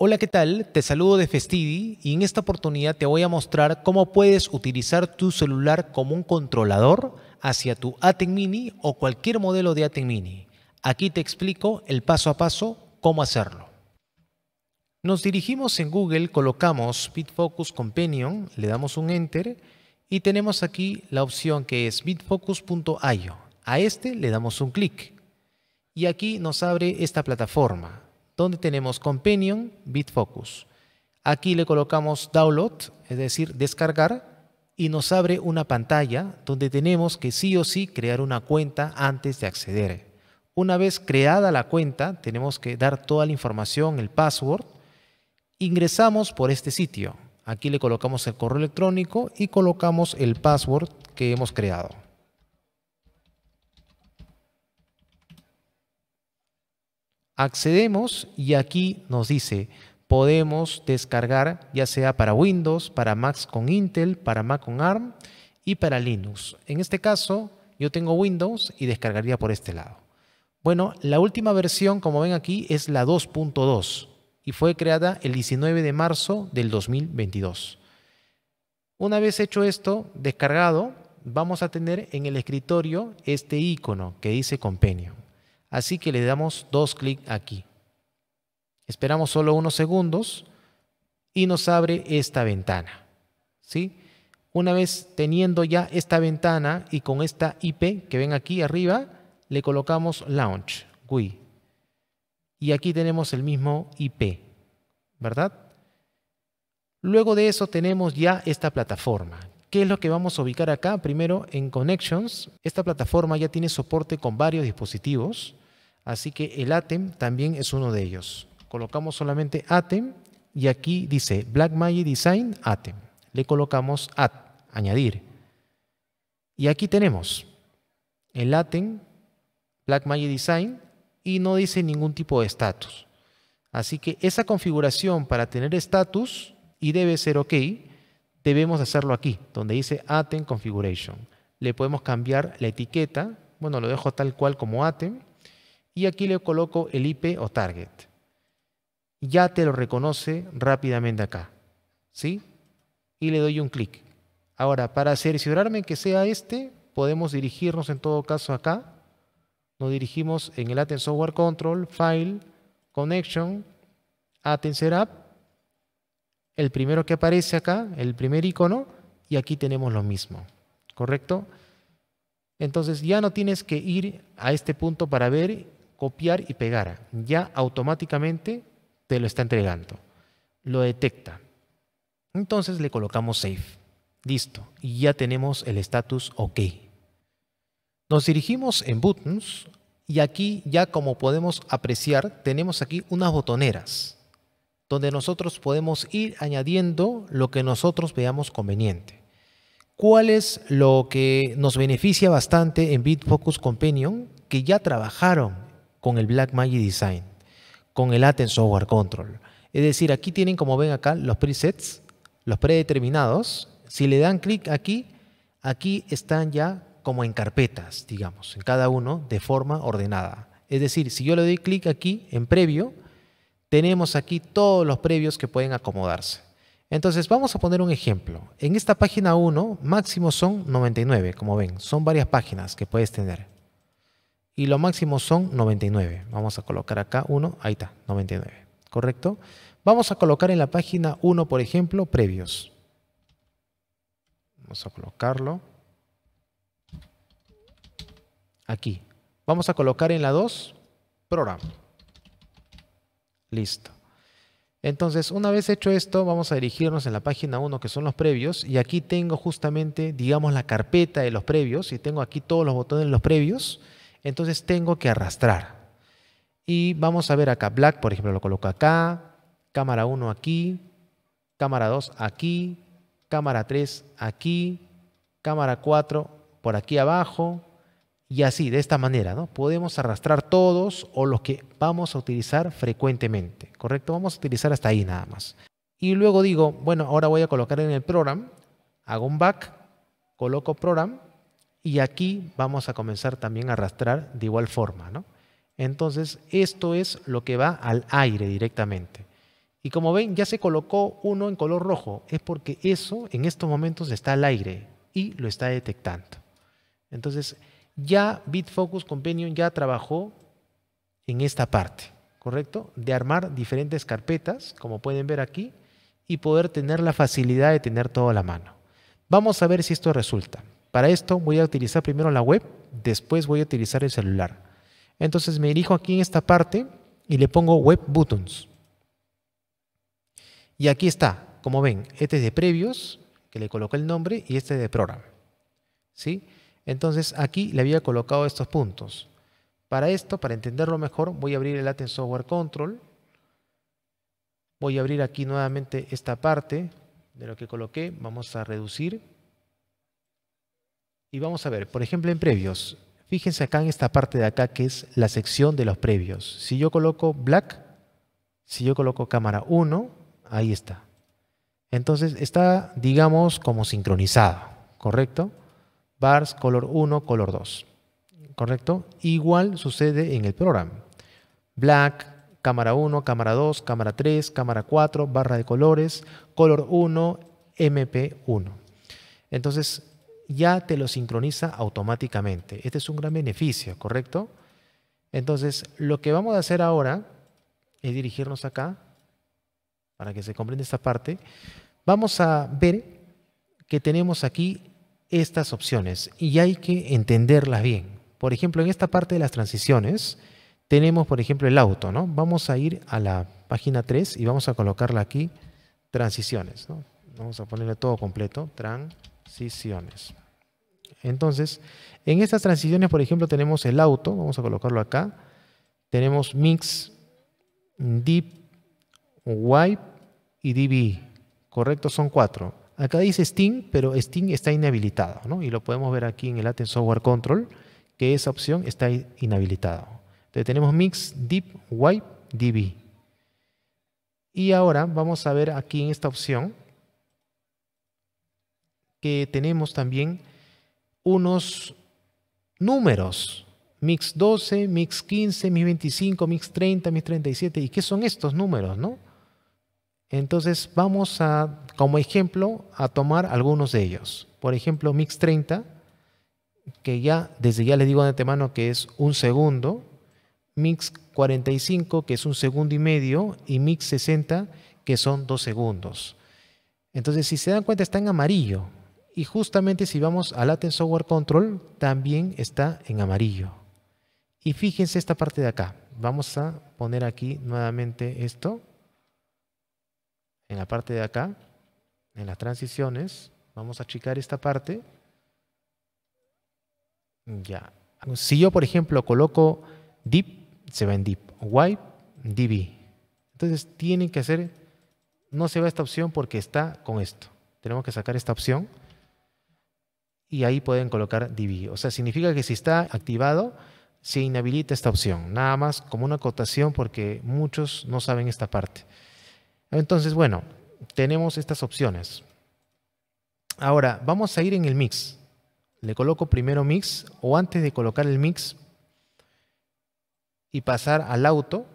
Hola, ¿qué tal? Te saludo de Festidi y en esta oportunidad te voy a mostrar cómo puedes utilizar tu celular como un controlador hacia tu Aten Mini o cualquier modelo de Aten Mini. Aquí te explico el paso a paso cómo hacerlo. Nos dirigimos en Google, colocamos Bitfocus Companion, le damos un Enter y tenemos aquí la opción que es bitfocus.io. A este le damos un clic y aquí nos abre esta plataforma donde tenemos Companion, Bitfocus. Aquí le colocamos Download, es decir, descargar, y nos abre una pantalla donde tenemos que sí o sí crear una cuenta antes de acceder. Una vez creada la cuenta, tenemos que dar toda la información, el password. Ingresamos por este sitio. Aquí le colocamos el correo electrónico y colocamos el password que hemos creado. accedemos y aquí nos dice, podemos descargar ya sea para Windows, para Mac con Intel, para Mac con ARM y para Linux. En este caso, yo tengo Windows y descargaría por este lado. Bueno, la última versión, como ven aquí, es la 2.2 y fue creada el 19 de marzo del 2022. Una vez hecho esto, descargado, vamos a tener en el escritorio este icono que dice compenio así que le damos dos clics aquí. Esperamos solo unos segundos y nos abre esta ventana. ¿sí? Una vez teniendo ya esta ventana y con esta IP que ven aquí arriba, le colocamos Launch, GUI. Y aquí tenemos el mismo IP, ¿verdad? Luego de eso tenemos ya esta plataforma, ¿Qué es lo que vamos a ubicar acá? Primero, en Connections, esta plataforma ya tiene soporte con varios dispositivos, así que el ATEM también es uno de ellos. Colocamos solamente ATEM y aquí dice Blackmagic Design ATEM. Le colocamos Add, añadir. Y aquí tenemos el ATEM, Blackmagic Design, y no dice ningún tipo de estatus. Así que esa configuración para tener estatus y debe ser OK, debemos hacerlo aquí, donde dice Aten Configuration. Le podemos cambiar la etiqueta, bueno, lo dejo tal cual como Aten y aquí le coloco el IP o Target. Ya te lo reconoce rápidamente acá, ¿sí? Y le doy un clic. Ahora, para asegurarme que sea este, podemos dirigirnos en todo caso acá. Nos dirigimos en el Atem Software Control, File, Connection, Atem Setup, el primero que aparece acá, el primer icono, y aquí tenemos lo mismo, ¿correcto? Entonces ya no tienes que ir a este punto para ver, copiar y pegar. Ya automáticamente te lo está entregando. Lo detecta. Entonces le colocamos save. Listo. Y ya tenemos el estatus OK. Nos dirigimos en buttons y aquí ya como podemos apreciar tenemos aquí unas botoneras donde nosotros podemos ir añadiendo lo que nosotros veamos conveniente. ¿Cuál es lo que nos beneficia bastante en Bitfocus Companion? Que ya trabajaron con el Blackmagic Design, con el Aten Software Control. Es decir, aquí tienen, como ven acá, los presets, los predeterminados. Si le dan clic aquí, aquí están ya como en carpetas, digamos, en cada uno de forma ordenada. Es decir, si yo le doy clic aquí en previo, tenemos aquí todos los previos que pueden acomodarse. Entonces, vamos a poner un ejemplo. En esta página 1, máximo son 99, como ven. Son varias páginas que puedes tener. Y lo máximo son 99. Vamos a colocar acá 1, ahí está, 99. ¿Correcto? Vamos a colocar en la página 1, por ejemplo, previos. Vamos a colocarlo. Aquí. Vamos a colocar en la 2, programa. Listo. Entonces, una vez hecho esto, vamos a dirigirnos en la página 1, que son los previos, y aquí tengo justamente, digamos, la carpeta de los previos, y tengo aquí todos los botones de los previos, entonces tengo que arrastrar. Y vamos a ver acá, Black, por ejemplo, lo coloco acá, cámara 1 aquí, cámara 2 aquí, cámara 3 aquí, cámara 4 por aquí abajo, y así, de esta manera, ¿no? Podemos arrastrar todos o los que vamos a utilizar frecuentemente, ¿correcto? Vamos a utilizar hasta ahí nada más. Y luego digo, bueno, ahora voy a colocar en el program, hago un back, coloco program y aquí vamos a comenzar también a arrastrar de igual forma, ¿no? Entonces, esto es lo que va al aire directamente. Y como ven, ya se colocó uno en color rojo. Es porque eso en estos momentos está al aire y lo está detectando. Entonces, ya Bitfocus Companion ya trabajó en esta parte, ¿correcto? De armar diferentes carpetas, como pueden ver aquí, y poder tener la facilidad de tener todo a la mano. Vamos a ver si esto resulta. Para esto voy a utilizar primero la web, después voy a utilizar el celular. Entonces me dirijo aquí en esta parte y le pongo Web Buttons. Y aquí está, como ven, este es de previos, que le coloqué el nombre, y este es de program. ¿Sí? Entonces aquí le había colocado estos puntos. Para esto, para entenderlo mejor, voy a abrir el Aten Software Control. Voy a abrir aquí nuevamente esta parte de lo que coloqué. Vamos a reducir. Y vamos a ver, por ejemplo, en previos. Fíjense acá en esta parte de acá que es la sección de los previos. Si yo coloco black, si yo coloco cámara 1, ahí está. Entonces está, digamos, como sincronizado, ¿correcto? bars color 1, color 2. ¿Correcto? Igual sucede en el programa. Black, cámara 1, cámara 2, cámara 3, cámara 4, barra de colores, color 1, MP1. Entonces ya te lo sincroniza automáticamente. Este es un gran beneficio, ¿correcto? Entonces lo que vamos a hacer ahora es dirigirnos acá para que se comprenda esta parte. Vamos a ver que tenemos aquí estas opciones y hay que entenderlas bien. Por ejemplo, en esta parte de las transiciones tenemos, por ejemplo, el auto. ¿no? Vamos a ir a la página 3 y vamos a colocarla aquí, transiciones. ¿no? Vamos a ponerle todo completo, transiciones. Entonces, en estas transiciones, por ejemplo, tenemos el auto, vamos a colocarlo acá. Tenemos mix, deep wipe y db. E, Correcto, son cuatro. Acá dice Steam, pero Steam está inhabilitado, ¿no? Y lo podemos ver aquí en el Atem Software Control, que esa opción está inhabilitada. Entonces tenemos Mix, Deep, Wipe, DB. Y ahora vamos a ver aquí en esta opción que tenemos también unos números. Mix 12, Mix 15, Mix 25, Mix 30, Mix 37. ¿Y qué son estos números, no? Entonces vamos a, como ejemplo, a tomar algunos de ellos. Por ejemplo, Mix 30, que ya, desde ya les digo de antemano que es un segundo, Mix 45, que es un segundo y medio, y Mix 60, que son dos segundos. Entonces, si se dan cuenta, está en amarillo. Y justamente si vamos a Latin Software Control, también está en amarillo. Y fíjense esta parte de acá. Vamos a poner aquí nuevamente esto en la parte de acá, en las transiciones, vamos a achicar esta parte. Ya. Si yo, por ejemplo, coloco dip, se va en dip. Wipe, db. Entonces tienen que hacer, no se va esta opción porque está con esto. Tenemos que sacar esta opción y ahí pueden colocar db. O sea, significa que si está activado, se inhabilita esta opción. Nada más como una acotación porque muchos no saben esta parte. Entonces, bueno, tenemos estas opciones. Ahora, vamos a ir en el mix. Le coloco primero mix o antes de colocar el mix y pasar al auto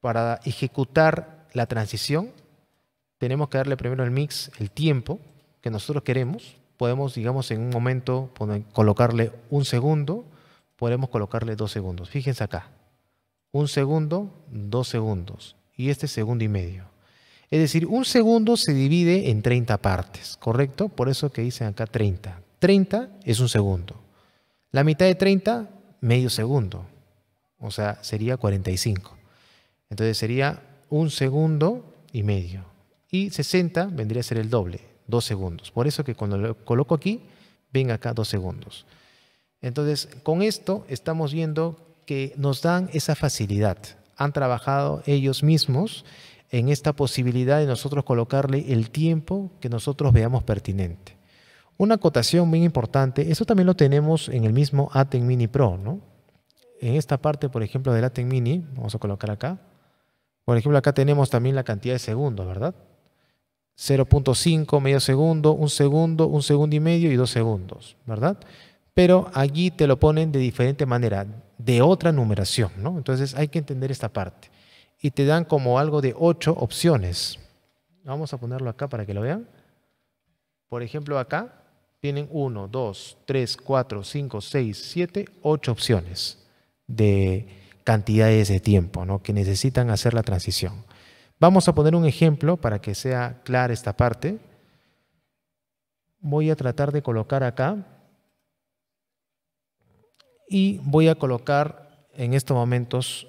para ejecutar la transición, tenemos que darle primero el mix el tiempo que nosotros queremos. Podemos, digamos, en un momento colocarle un segundo, podemos colocarle dos segundos. Fíjense acá, un segundo, dos segundos y este segundo y medio. Es decir, un segundo se divide en 30 partes, ¿correcto? Por eso que dicen acá 30. 30 es un segundo. La mitad de 30, medio segundo. O sea, sería 45. Entonces sería un segundo y medio. Y 60 vendría a ser el doble, dos segundos. Por eso que cuando lo coloco aquí, ven acá dos segundos. Entonces, con esto estamos viendo que nos dan esa facilidad. Han trabajado ellos mismos en esta posibilidad de nosotros colocarle el tiempo que nosotros veamos pertinente. Una acotación bien importante, eso también lo tenemos en el mismo Aten Mini Pro, ¿no? En esta parte, por ejemplo, del Aten Mini, vamos a colocar acá. Por ejemplo, acá tenemos también la cantidad de segundos, ¿verdad? 0.5, medio segundo, un segundo, un segundo y medio y dos segundos, ¿verdad? Pero allí te lo ponen de diferente manera, de otra numeración, ¿no? Entonces hay que entender esta parte y te dan como algo de ocho opciones. Vamos a ponerlo acá para que lo vean. Por ejemplo, acá tienen uno, dos, tres, cuatro, cinco, seis, siete, ocho opciones de cantidades de tiempo ¿no? que necesitan hacer la transición. Vamos a poner un ejemplo para que sea clara esta parte. Voy a tratar de colocar acá y voy a colocar en estos momentos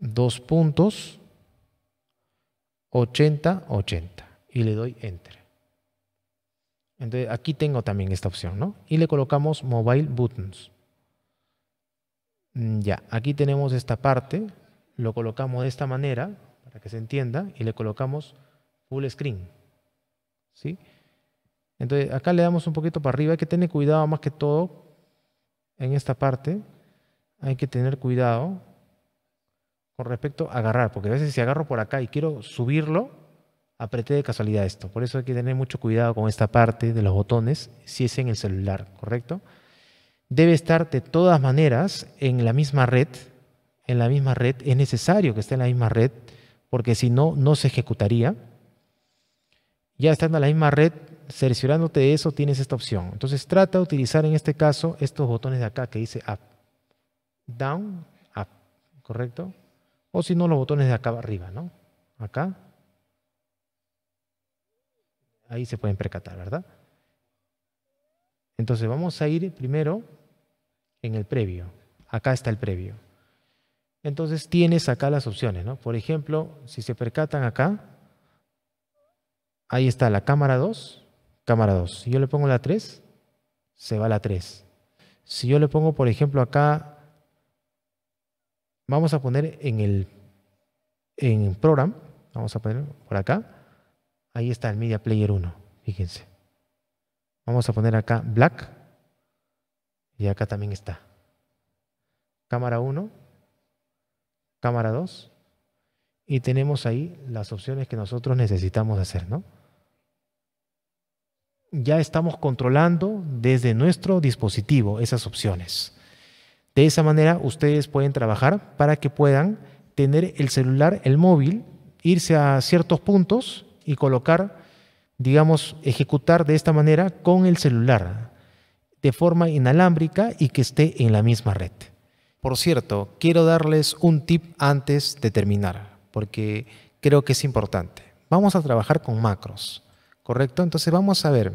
dos puntos, 80, 80. Y le doy Enter. Entonces aquí tengo también esta opción, ¿no? Y le colocamos Mobile Buttons. Mm, ya, aquí tenemos esta parte, lo colocamos de esta manera, para que se entienda, y le colocamos Full Screen. ¿Sí? Entonces acá le damos un poquito para arriba, hay que tener cuidado más que todo en esta parte, hay que tener cuidado con respecto a agarrar, porque a veces si agarro por acá y quiero subirlo, apreté de casualidad esto. Por eso hay que tener mucho cuidado con esta parte de los botones, si es en el celular, ¿correcto? Debe estar de todas maneras en la misma red, en la misma red, es necesario que esté en la misma red, porque si no, no se ejecutaría. Ya estando en la misma red, seleccionándote de eso, tienes esta opción. Entonces trata de utilizar en este caso estos botones de acá que dice up, down, up, ¿correcto? O si no, los botones de acá arriba, ¿no? Acá. Ahí se pueden percatar, ¿verdad? Entonces vamos a ir primero en el previo. Acá está el previo. Entonces tienes acá las opciones, ¿no? Por ejemplo, si se percatan acá, ahí está la cámara 2, cámara 2. Si yo le pongo la 3, se va la 3. Si yo le pongo, por ejemplo, acá Vamos a poner en el en program, vamos a poner por acá, ahí está el Media Player 1, fíjense. Vamos a poner acá Black y acá también está. Cámara 1, cámara 2 y tenemos ahí las opciones que nosotros necesitamos hacer, ¿no? Ya estamos controlando desde nuestro dispositivo esas opciones. De esa manera ustedes pueden trabajar para que puedan tener el celular, el móvil, irse a ciertos puntos y colocar, digamos, ejecutar de esta manera con el celular, de forma inalámbrica y que esté en la misma red. Por cierto, quiero darles un tip antes de terminar, porque creo que es importante. Vamos a trabajar con macros, ¿correcto? Entonces vamos a ver,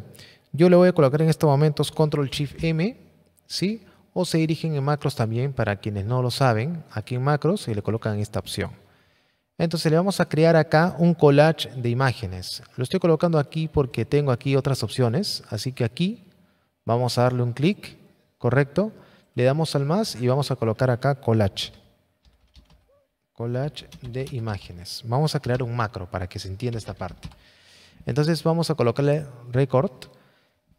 yo le voy a colocar en estos momentos control shift M, ¿sí? o se dirigen en macros también para quienes no lo saben, aquí en macros y le colocan esta opción. Entonces le vamos a crear acá un collage de imágenes. Lo estoy colocando aquí porque tengo aquí otras opciones, así que aquí vamos a darle un clic, correcto, le damos al más y vamos a colocar acá collage. Collage de imágenes. Vamos a crear un macro para que se entienda esta parte. Entonces vamos a colocarle record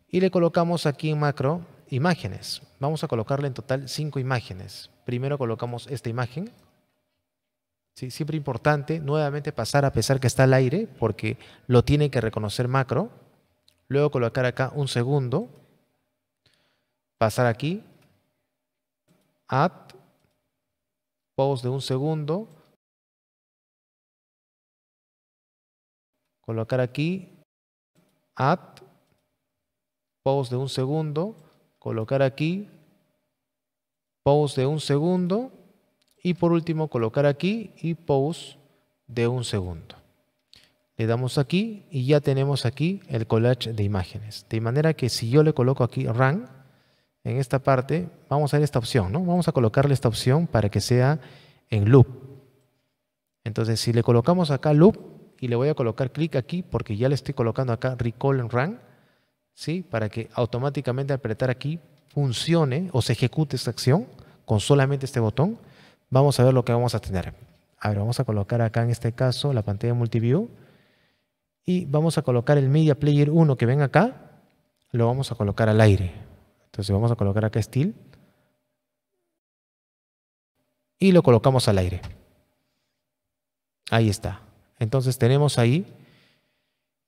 y le colocamos aquí en macro imágenes. Vamos a colocarle en total cinco imágenes. Primero colocamos esta imagen. Sí, siempre importante nuevamente pasar a pesar que está al aire porque lo tiene que reconocer macro. Luego colocar acá un segundo. Pasar aquí. Add. Pause de un segundo. Colocar aquí. Add. Pause de un segundo colocar aquí pause de un segundo y por último colocar aquí y pause de un segundo. Le damos aquí y ya tenemos aquí el collage de imágenes. De manera que si yo le coloco aquí run, en esta parte, vamos a ver esta opción, ¿no? Vamos a colocarle esta opción para que sea en loop. Entonces, si le colocamos acá loop y le voy a colocar clic aquí porque ya le estoy colocando acá recall and run, para que automáticamente al apretar aquí funcione o se ejecute esta acción con solamente este botón, vamos a ver lo que vamos a tener. A ver, vamos a colocar acá en este caso la pantalla Multiview y vamos a colocar el Media Player 1 que ven acá, lo vamos a colocar al aire. Entonces vamos a colocar acá Steel y lo colocamos al aire. Ahí está. Entonces tenemos ahí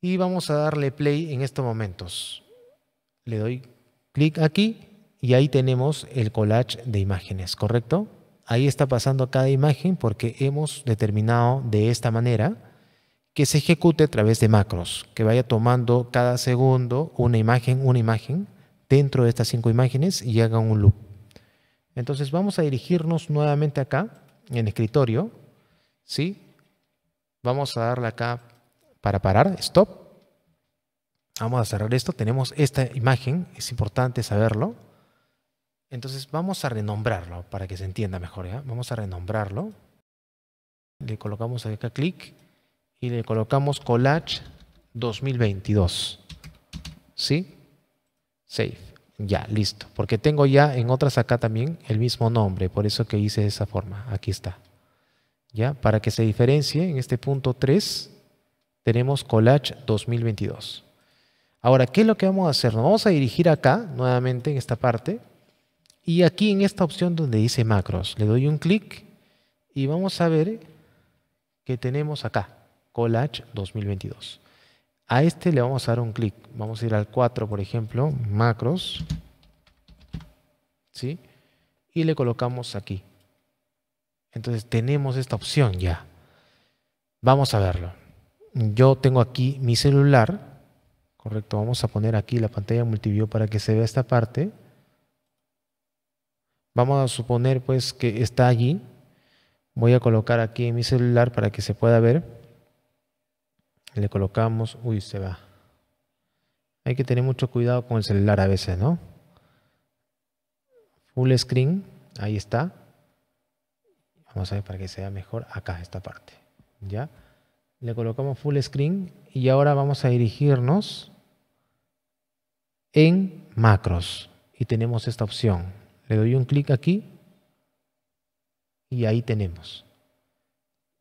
y vamos a darle play en estos momentos. Le doy clic aquí y ahí tenemos el collage de imágenes, ¿correcto? Ahí está pasando cada imagen porque hemos determinado de esta manera que se ejecute a través de macros, que vaya tomando cada segundo una imagen, una imagen, dentro de estas cinco imágenes y haga un loop. Entonces vamos a dirigirnos nuevamente acá, en escritorio, ¿sí? Vamos a darle acá para parar, stop. Vamos a cerrar esto, tenemos esta imagen, es importante saberlo. Entonces vamos a renombrarlo para que se entienda mejor, Vamos a renombrarlo. Le colocamos acá clic y le colocamos collage 2022. ¿Sí? Save. Ya, listo. Porque tengo ya en otras acá también el mismo nombre, por eso que hice de esa forma. Aquí está. ¿Ya? Para que se diferencie en este punto 3, tenemos Collage 2022. Ahora, ¿qué es lo que vamos a hacer? Nos vamos a dirigir acá, nuevamente en esta parte, y aquí en esta opción donde dice macros, le doy un clic y vamos a ver que tenemos acá, Collage 2022. A este le vamos a dar un clic. Vamos a ir al 4, por ejemplo, macros, ¿sí? Y le colocamos aquí. Entonces tenemos esta opción ya. Vamos a verlo yo tengo aquí mi celular, correcto, vamos a poner aquí la pantalla multiview para que se vea esta parte. Vamos a suponer pues que está allí. Voy a colocar aquí mi celular para que se pueda ver. Le colocamos, uy, se va. Hay que tener mucho cuidado con el celular a veces, ¿no? Full screen, ahí está. Vamos a ver para que se vea mejor acá esta parte. ¿Ya? Le colocamos full screen y ahora vamos a dirigirnos en macros y tenemos esta opción. Le doy un clic aquí y ahí tenemos.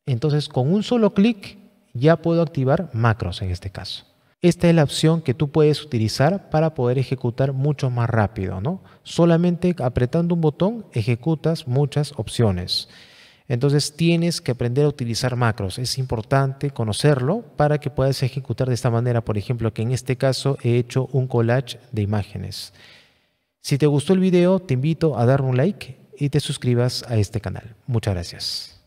Entonces con un solo clic ya puedo activar macros en este caso. Esta es la opción que tú puedes utilizar para poder ejecutar mucho más rápido, ¿no? Solamente apretando un botón ejecutas muchas opciones. Entonces tienes que aprender a utilizar macros. Es importante conocerlo para que puedas ejecutar de esta manera. Por ejemplo, que en este caso he hecho un collage de imágenes. Si te gustó el video, te invito a dar un like y te suscribas a este canal. Muchas gracias.